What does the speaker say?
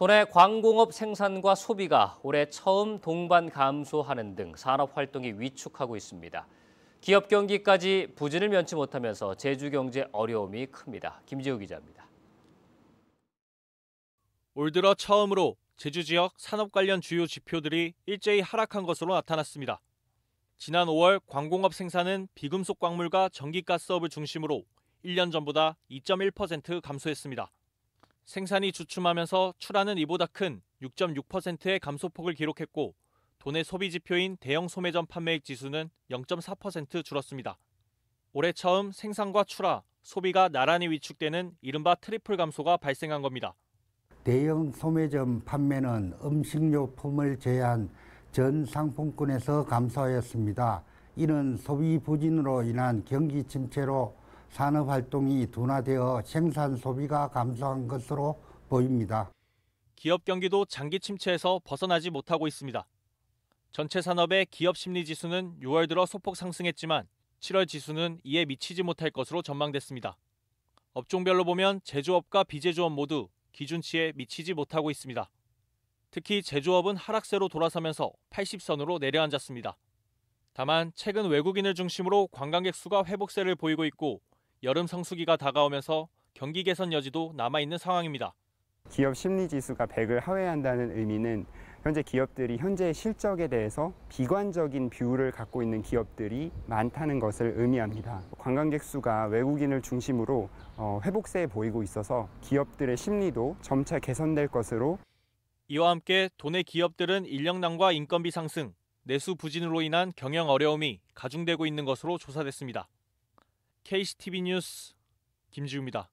도내 광공업 생산과 소비가 올해 처음 동반 감소하는 등 산업 활동이 위축하고 있습니다. 기업 경기까지 부진을 면치 못하면서 제주 경제 어려움이 큽니다. 김지우 기자입니다. 올 들어 처음으로 제주 지역 산업 관련 주요 지표들이 일제히 하락한 것으로 나타났습니다. 지난 5월 광공업 생산은 비금속 광물과 전기가스업을 중심으로 1년 전보다 2.1% 감소했습니다. 생산이 주춤하면서 출하는 이보다 큰 6.6%의 감소폭을 기록했고 도내 소비 지표인 대형 소매점 판매액 지수는 0.4% 줄었습니다. 올해 처음 생산과 출하, 소비가 나란히 위축되는 이른바 트리플 감소가 발생한 겁니다. 대형 소매점 판매는 음식료품을 제외한 전 상품권에서 감소하였습니다. 이는 소비 부진으로 인한 경기 침체로 산업 활동이 둔화되어 생산 소비가 감소한 것으로 보입니다. 기업 경기도 장기 침체에서 벗어나지 못하고 있습니다. 전체 산업의 기업 심리 지수는 6월 들어 소폭 상승했지만 7월 지수는 이에 미치지 못할 것으로 전망됐습니다. 업종별로 보면 제조업과 비제조업 모두 기준치에 미치지 못하고 있습니다. 특히 제조업은 하락세로 돌아서면서 80선으로 내려앉았습니다. 다만 최근 외국인을 중심으로 관광객 수가 회복세를 보이고 있고 여름 성수기가 다가오면서 경기 개선 여지도 남아있는 상황입니다. 기업 심리 지수가 100을 하회한다는 의미는 현재 기업들이 현재 실적에 대해서 비관적인 뷰를 갖고 있는 기업들이 많다는 것을 의미합니다. 관광객 수가 외국인을 중심으로 어, 회복세에 보이고 있어서 기업들의 심리도 점차 개선될 것으로 이와 함께 도내 기업들은 인력난과 인건비 상승, 내수 부진으로 인한 경영 어려움이 가중되고 있는 것으로 조사됐습니다. KCTV 뉴스 김지우입니다.